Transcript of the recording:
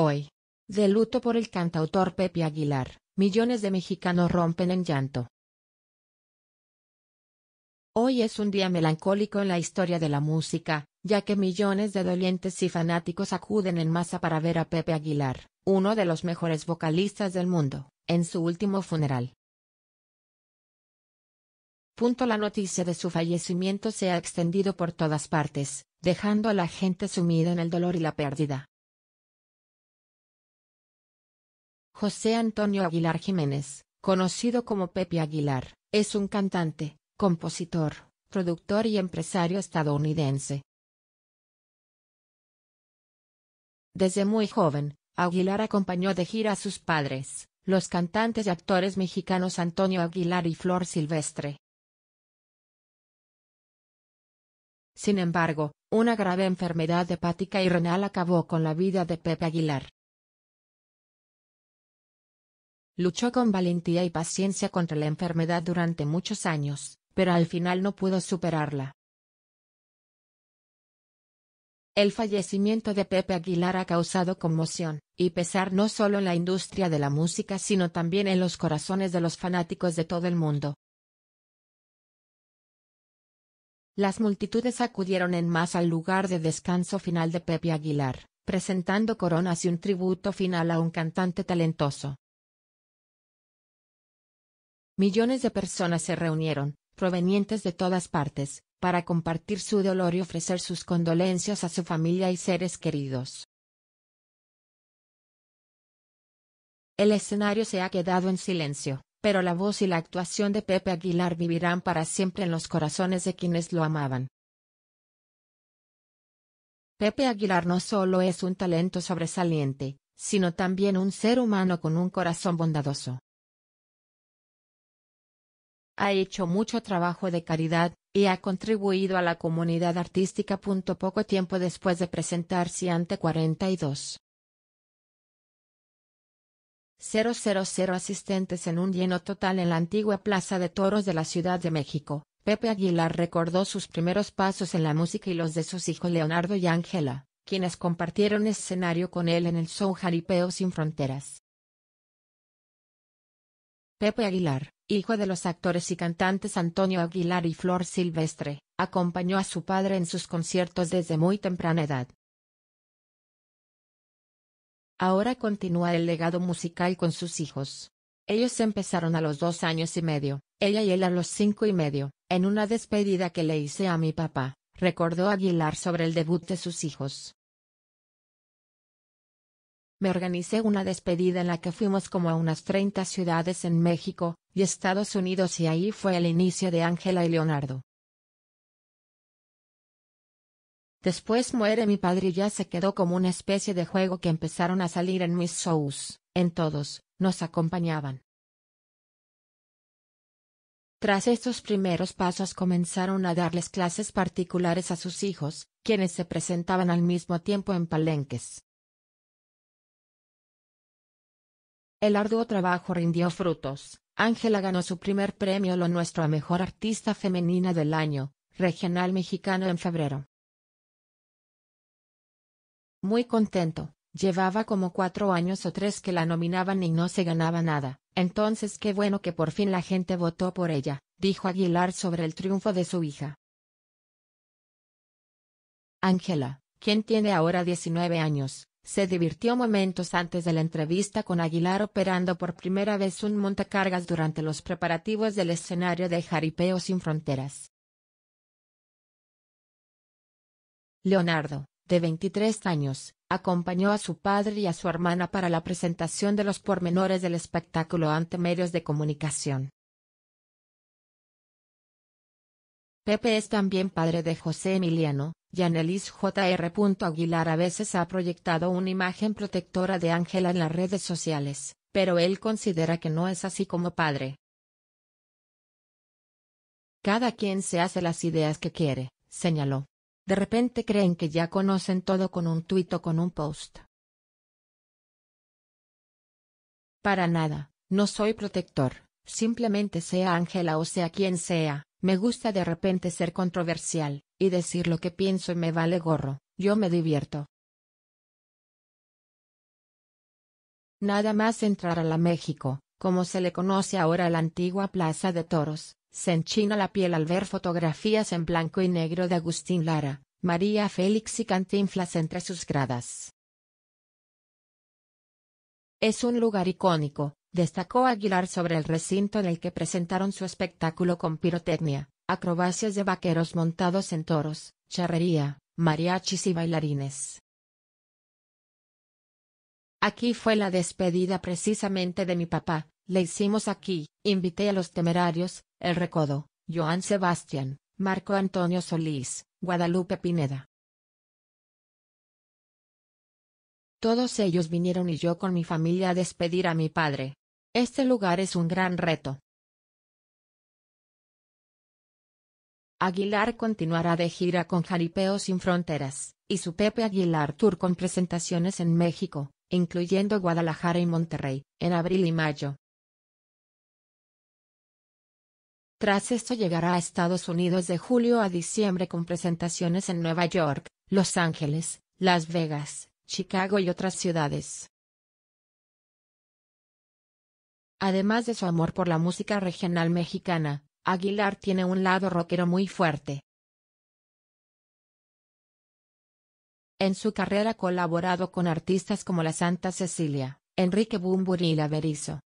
Hoy, de luto por el cantautor Pepe Aguilar, millones de mexicanos rompen en llanto. Hoy es un día melancólico en la historia de la música, ya que millones de dolientes y fanáticos acuden en masa para ver a Pepe Aguilar, uno de los mejores vocalistas del mundo, en su último funeral. Punto la noticia de su fallecimiento se ha extendido por todas partes, dejando a la gente sumida en el dolor y la pérdida. José Antonio Aguilar Jiménez, conocido como Pepe Aguilar, es un cantante, compositor, productor y empresario estadounidense. Desde muy joven, Aguilar acompañó de gira a sus padres, los cantantes y actores mexicanos Antonio Aguilar y Flor Silvestre. Sin embargo, una grave enfermedad hepática y renal acabó con la vida de Pepe Aguilar. Luchó con valentía y paciencia contra la enfermedad durante muchos años, pero al final no pudo superarla. El fallecimiento de Pepe Aguilar ha causado conmoción y pesar no solo en la industria de la música sino también en los corazones de los fanáticos de todo el mundo. Las multitudes acudieron en masa al lugar de descanso final de Pepe Aguilar, presentando coronas y un tributo final a un cantante talentoso. Millones de personas se reunieron, provenientes de todas partes, para compartir su dolor y ofrecer sus condolencias a su familia y seres queridos. El escenario se ha quedado en silencio, pero la voz y la actuación de Pepe Aguilar vivirán para siempre en los corazones de quienes lo amaban. Pepe Aguilar no solo es un talento sobresaliente, sino también un ser humano con un corazón bondadoso. Ha hecho mucho trabajo de caridad, y ha contribuido a la comunidad artística. punto Poco tiempo después de presentarse ante 42. 000 asistentes en un lleno total en la antigua Plaza de Toros de la Ciudad de México, Pepe Aguilar recordó sus primeros pasos en la música y los de sus hijos Leonardo y Ángela, quienes compartieron escenario con él en el show Jaripeo Sin Fronteras. Pepe Aguilar, hijo de los actores y cantantes Antonio Aguilar y Flor Silvestre, acompañó a su padre en sus conciertos desde muy temprana edad. Ahora continúa el legado musical con sus hijos. Ellos empezaron a los dos años y medio, ella y él a los cinco y medio, en una despedida que le hice a mi papá, recordó Aguilar sobre el debut de sus hijos. Me organicé una despedida en la que fuimos como a unas 30 ciudades en México y Estados Unidos y ahí fue el inicio de Ángela y Leonardo. Después muere mi padre y ya se quedó como una especie de juego que empezaron a salir en mis shows, en todos, nos acompañaban. Tras estos primeros pasos comenzaron a darles clases particulares a sus hijos, quienes se presentaban al mismo tiempo en palenques. El arduo trabajo rindió frutos. Ángela ganó su primer premio Lo Nuestro a Mejor Artista Femenina del Año, Regional Mexicano en febrero. Muy contento, llevaba como cuatro años o tres que la nominaban y no se ganaba nada, entonces qué bueno que por fin la gente votó por ella, dijo Aguilar sobre el triunfo de su hija. Ángela, quien tiene ahora 19 años, se divirtió momentos antes de la entrevista con Aguilar operando por primera vez un montacargas durante los preparativos del escenario de Jaripeo sin Fronteras. Leonardo, de 23 años, acompañó a su padre y a su hermana para la presentación de los pormenores del espectáculo ante medios de comunicación. Pepe es también padre de José Emiliano, Yanelis J.R. Aguilar a veces ha proyectado una imagen protectora de Ángela en las redes sociales, pero él considera que no es así como padre. Cada quien se hace las ideas que quiere, señaló. De repente creen que ya conocen todo con un tuit o con un post. Para nada, no soy protector, simplemente sea Ángela o sea quien sea. Me gusta de repente ser controversial, y decir lo que pienso y me vale gorro, yo me divierto. Nada más entrar a la México, como se le conoce ahora la antigua Plaza de Toros, se enchina la piel al ver fotografías en blanco y negro de Agustín Lara, María Félix y Cantinflas entre sus gradas. Es un lugar icónico, Destacó Aguilar sobre el recinto en el que presentaron su espectáculo con pirotecnia, acrobacias de vaqueros montados en toros, charrería, mariachis y bailarines. Aquí fue la despedida precisamente de mi papá, le hicimos aquí, invité a los temerarios, El Recodo, Joan Sebastián, Marco Antonio Solís, Guadalupe Pineda, Todos ellos vinieron y yo con mi familia a despedir a mi padre. Este lugar es un gran reto. Aguilar continuará de gira con Jaripeo sin Fronteras, y su Pepe Aguilar Tour con presentaciones en México, incluyendo Guadalajara y Monterrey, en abril y mayo. Tras esto llegará a Estados Unidos de julio a diciembre con presentaciones en Nueva York, Los Ángeles, Las Vegas, Chicago y otras ciudades. Además de su amor por la música regional mexicana, Aguilar tiene un lado rockero muy fuerte. En su carrera ha colaborado con artistas como la Santa Cecilia, Enrique Bumburi y la Berizo.